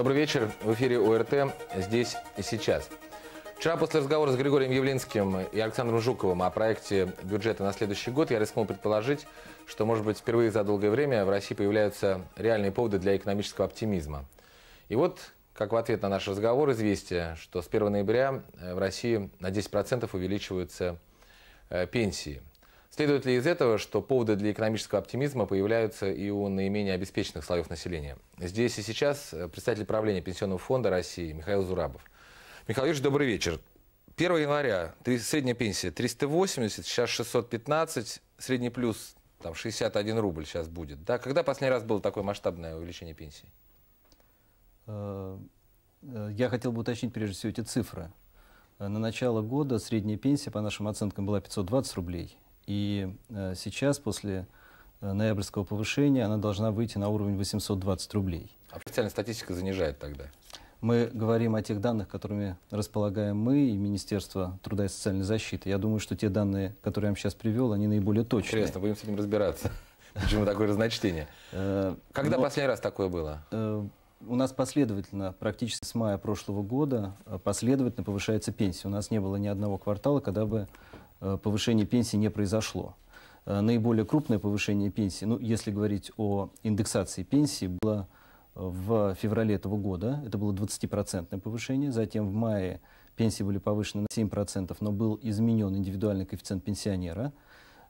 Добрый вечер. В эфире ОРТ «Здесь и сейчас». Вчера после разговора с Григорием Явлинским и Александром Жуковым о проекте бюджета на следующий год я рискнул предположить, что, может быть, впервые за долгое время в России появляются реальные поводы для экономического оптимизма. И вот, как в ответ на наш разговор, известие, что с 1 ноября э, в России на 10% увеличиваются э, пенсии – Следует ли из этого, что поводы для экономического оптимизма появляются и у наименее обеспеченных слоев населения? Здесь и сейчас э, представитель правления Пенсионного фонда России Михаил Зурабов. Михаил Юрьевич, добрый вечер. 1 января средняя пенсия 380, сейчас 615, средний плюс там 61 рубль сейчас будет. Да? Когда последний раз было такое масштабное увеличение пенсии? Э, э, я хотел бы уточнить прежде всего эти цифры. На начало года средняя пенсия, по нашим оценкам, была 520 рублей. И э, сейчас, после э, ноябрьского повышения, она должна выйти на уровень 820 рублей. Официальная статистика занижает тогда? Мы говорим о тех данных, которыми располагаем мы и Министерство труда и социальной защиты. Я думаю, что те данные, которые я вам сейчас привел, они наиболее точные. Интересно, будем с этим разбираться. Почему такое разночтение? Э, когда последний раз такое было? У нас последовательно, практически с мая прошлого года, последовательно повышается пенсия. У нас не было ни одного квартала, когда бы Э, повышение пенсии не произошло. Э, наиболее крупное повышение пенсии, ну, если говорить о индексации пенсии, было э, в феврале этого года. Это было 20% повышение. Затем в мае пенсии были повышены на 7%, но был изменен индивидуальный коэффициент пенсионера.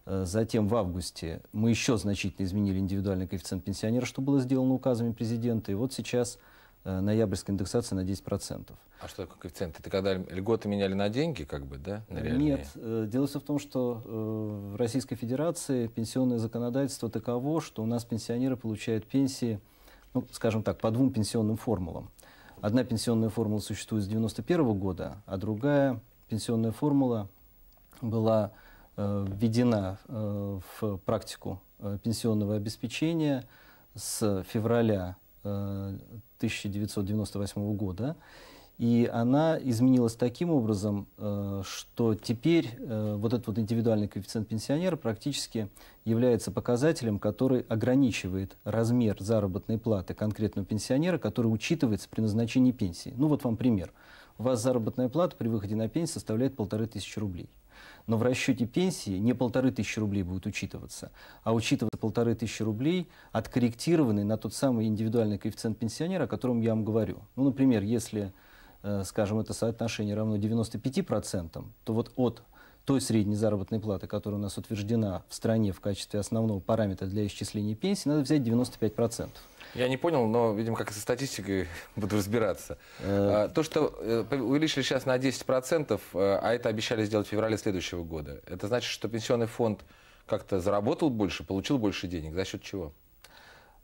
Затем в августе мы еще значительно изменили индивидуальный коэффициент пенсионера, что было сделано указами президента. И вот сейчас Э, ноябрьская индексация на 10%. А что такое коэффициент? Это когда льготы меняли на деньги, как бы, да? На Нет. Э, дело все в том, что э, в Российской Федерации пенсионное законодательство таково, что у нас пенсионеры получают пенсии, ну, скажем так, по двум пенсионным формулам. Одна пенсионная формула существует с 1991 -го года, а другая пенсионная формула была введена в практику пенсионного обеспечения с февраля 1998 года. И она изменилась таким образом, э, что теперь э, вот этот вот индивидуальный коэффициент пенсионера практически является показателем, который ограничивает размер заработной платы конкретного пенсионера, который учитывается при назначении пенсии. Ну вот вам пример. У вас заработная плата при выходе на пенсию составляет полторы тысячи рублей но в расчете пенсии не полторы тысячи рублей будет учитываться, а учитываться полторы тысячи рублей, откорректированный на тот самый индивидуальный коэффициент пенсионера, о котором я вам говорю. Ну, например, если, э, скажем, это соотношение равно 95%, то вот от той средней заработной платы, которая у нас утверждена в стране в качестве основного параметра для исчисления пенсии, надо взять 95%. Я не понял, но, видимо, как со статистикой буду разбираться. Э. А, то, что э, увеличили сейчас на 10%, э, а это обещали сделать в феврале следующего года, это значит, что пенсионный фонд как-то заработал больше, получил больше денег. За счет чего?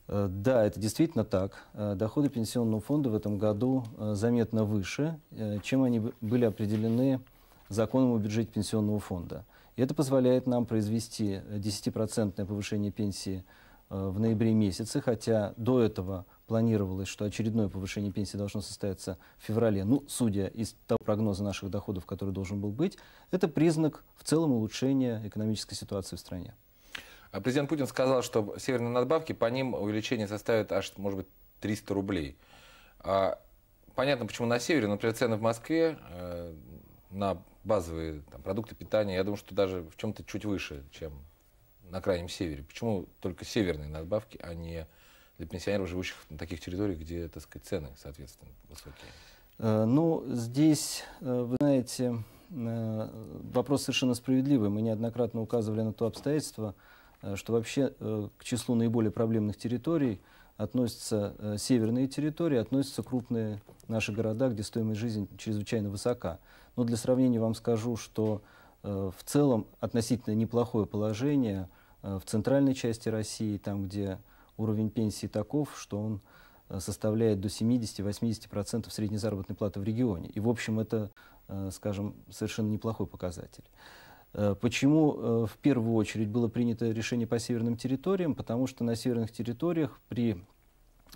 Да, это действительно так. Доходы пенсионного фонда в этом году заметно выше, чем они были определены законом о бюджете пенсионного фонда. И это позволяет нам произвести 10% э, повышение пенсии э, в ноябре месяце, хотя до этого планировалось, что очередное повышение пенсии должно состояться в феврале. Ну, судя из того прогноза наших доходов, который должен был быть, это признак в целом улучшения экономической ситуации в стране. А президент Путин сказал, что северные надбавки, по ним увеличение составит аж, может быть, 300 рублей. А понятно, почему на севере, например, цены в Москве э, на базовые там, продукты питания, я думаю, что даже в чем-то чуть выше, чем на крайнем севере. Почему только северные надбавки, а не для пенсионеров, живущих на таких территориях, где, так сказать, цены, соответственно, высокие? Э, ну, здесь, э, вы знаете, э, вопрос совершенно справедливый. Мы неоднократно указывали на то обстоятельство, что вообще к числу наиболее проблемных территорий – относятся э, северные территории, относятся крупные наши города, где стоимость жизни чрезвычайно высока. Но для сравнения вам скажу, что э, в целом относительно неплохое положение э, в центральной части России, там, где уровень пенсии таков, что он составляет до 70-80% средней заработной платы в регионе. И, в общем, это, скажем, совершенно неплохой показатель. Э, почему э, в первую очередь было принято решение по северным территориям? Потому что на северных территориях при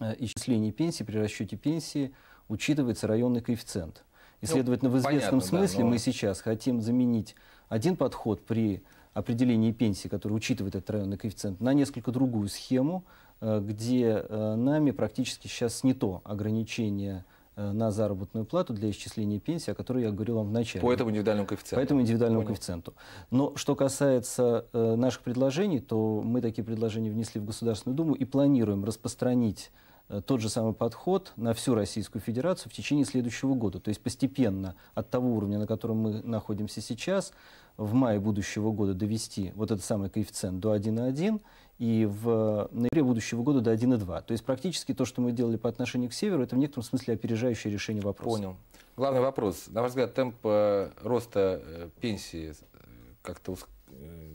э, исчислении пенсии, при расчете пенсии учитывается районный коэффициент. И, ну, следовательно, в известном понятно, смысле да, но... мы сейчас хотим заменить один подход при определении пенсии, который учитывает этот районный коэффициент, на несколько другую схему, где нами практически сейчас не то ограничение Э, на заработную плату для исчисления пенсии, о которой я говорил вам в начале. По этому индивидуальному коэффициенту. По этому индивидуальному Понял. коэффициенту. Но что касается э, наших предложений, то мы такие предложения внесли в Государственную Думу и планируем распространить э, тот же самый подход на всю Российскую Федерацию в течение следующего года. То есть постепенно от того уровня, на котором мы находимся сейчас, в мае будущего года довести вот этот самый коэффициент до 1,1 и в ноябре будущего года до 1,2. То есть практически то, что мы делали по отношению к северу, это в некотором смысле опережающее решение вопроса. Понял. Главный вопрос. На ваш взгляд, темп э, роста э, пенсии э, как-то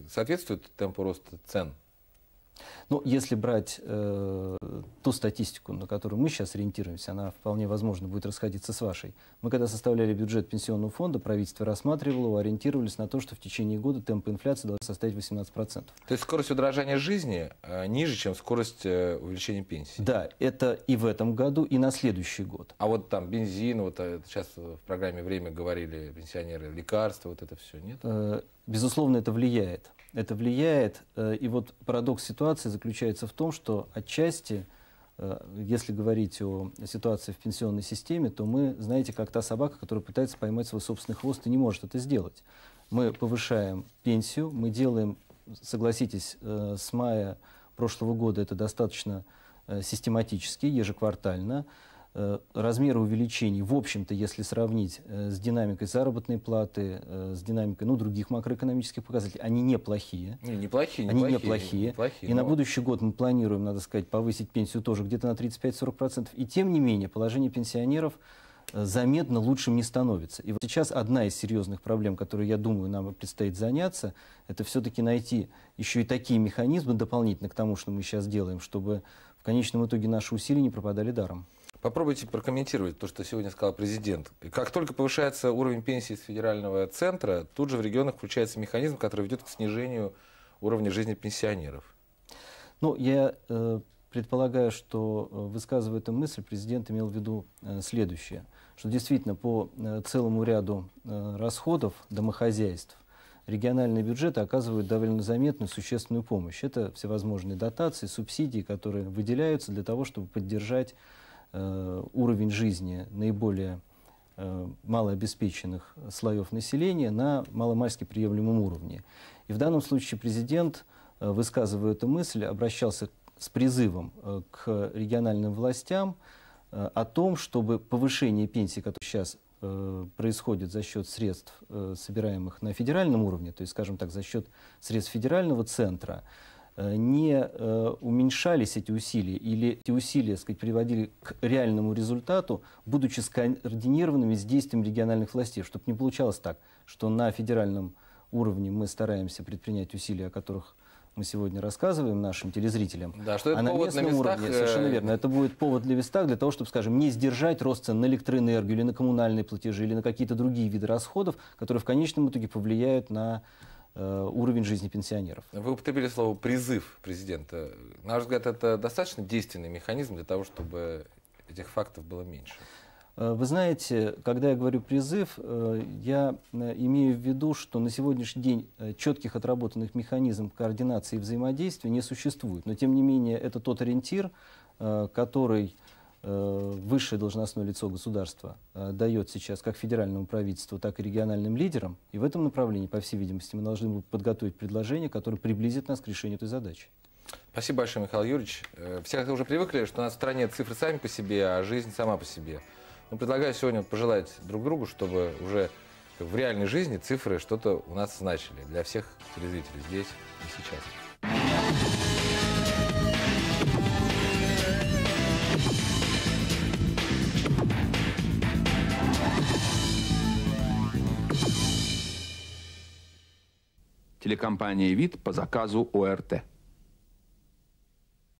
соответствует темпу роста цен? Ну, если брать э, ту статистику, на которую мы сейчас ориентируемся, она вполне возможно будет расходиться с вашей. Мы когда составляли бюджет пенсионного фонда, правительство рассматривало его, ориентировались на то, что в течение года темпы инфляции должны составить 18%. То есть скорость удорожания жизни э, ниже, чем скорость э, увеличения пенсии? Да, это и в этом году, и на следующий год. А вот там бензин, вот э, сейчас в программе «Время» говорили пенсионеры, лекарства, вот это все, нет? Э, Безусловно, это влияет. Это влияет. Э, и вот парадокс ситуации заключается в том, что отчасти, э, если говорить о ситуации в пенсионной системе, то мы, знаете, как та собака, которая пытается поймать свой собственный хвост и не может это сделать. Мы повышаем пенсию, мы делаем, согласитесь, э, с мая прошлого года это достаточно систематически, ежеквартально. Э, размеры увеличений, в общем-то, если сравнить э, с динамикой заработной платы, э, с динамикой ну, других макроэкономических показателей, они неплохие. Не, неплохие, они неплохие. неплохие. И но... на будущий год мы планируем, надо сказать, повысить пенсию тоже где-то на 35-40%. И тем не менее, положение пенсионеров заметно лучшим не становится. И вот сейчас одна из серьезных проблем, которую я думаю, нам предстоит заняться, это все-таки найти еще и такие механизмы дополнительно к тому, что мы сейчас делаем, чтобы в конечном итоге наши усилия не пропадали даром. Попробуйте прокомментировать то, что сегодня сказал президент. Как только повышается уровень пенсии с федерального центра, тут же в регионах включается механизм, который ведет к снижению уровня жизни пенсионеров. Ну, я э, предполагаю, что э, высказывая эту мысль, президент имел в виду э, следующее, что действительно по э, целому ряду э, расходов домохозяйств региональные бюджеты оказывают довольно заметную, существенную помощь. Это всевозможные дотации, субсидии, которые выделяются для того, чтобы поддержать Э, уровень жизни наиболее э, малообеспеченных слоев населения на маломальски приемлемом уровне. И в данном случае президент, э, высказывая эту мысль, обращался с призывом к региональным властям о том, чтобы повышение пенсии, которое сейчас происходит за счет средств, собираемых на федеральном уровне, то есть, скажем так, за счет средств федерального центра, Э, не э, уменьшались эти усилия или эти усилия, так сказать, приводили к реальному результату, будучи скоординированными с действием региональных властей, чтобы не получалось так, что на федеральном уровне мы стараемся предпринять усилия, о которых мы сегодня рассказываем нашим телезрителям. Да, что это а на местном на уровне, э, совершенно верно, это будет повод для Вестак для того, чтобы, скажем, не сдержать рост цен на электроэнергию или на коммунальные платежи или на какие-то другие виды расходов, которые в конечном итоге повлияют на Э, уровень жизни пенсионеров. Вы употребили слово «призыв» президента. На наш взгляд, это достаточно действенный механизм для того, чтобы этих фактов было меньше. Э, вы знаете, когда я говорю призыв, э, я имею в виду, что на сегодняшний день четких отработанных механизмов координации и взаимодействия не существует. Но, тем не менее, это тот ориентир, который Э, высшее должностное лицо государства э, дает сейчас как федеральному правительству, так и региональным лидерам. И в этом направлении, по всей видимости, мы должны подготовить предложение, которое приблизит нас к решению этой задачи. Спасибо большое, Михаил Юрьевич. Э, все уже привыкли, что у нас в стране цифры сами по себе, а жизнь сама по себе. Но предлагаю сегодня пожелать друг другу, чтобы уже в реальной жизни цифры что-то у нас значили для всех телезрителей здесь и сейчас. телекомпания «Вид» по заказу ОРТ.